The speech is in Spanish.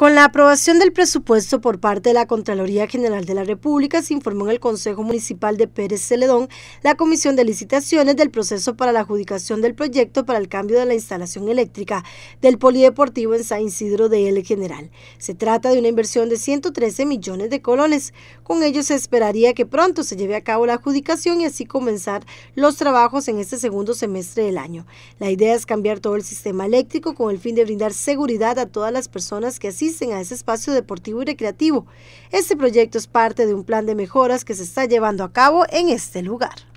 Con la aprobación del presupuesto por parte de la Contraloría General de la República, se informó en el Consejo Municipal de Pérez Celedón la Comisión de Licitaciones del proceso para la adjudicación del proyecto para el cambio de la instalación eléctrica del Polideportivo en San Isidro de El General. Se trata de una inversión de 113 millones de colones. Con ello se esperaría que pronto se lleve a cabo la adjudicación y así comenzar los trabajos en este segundo semestre del año. La idea es cambiar todo el sistema eléctrico con el fin de brindar seguridad a todas las personas que asisten en a ese espacio deportivo y recreativo. Este proyecto es parte de un plan de mejoras que se está llevando a cabo en este lugar.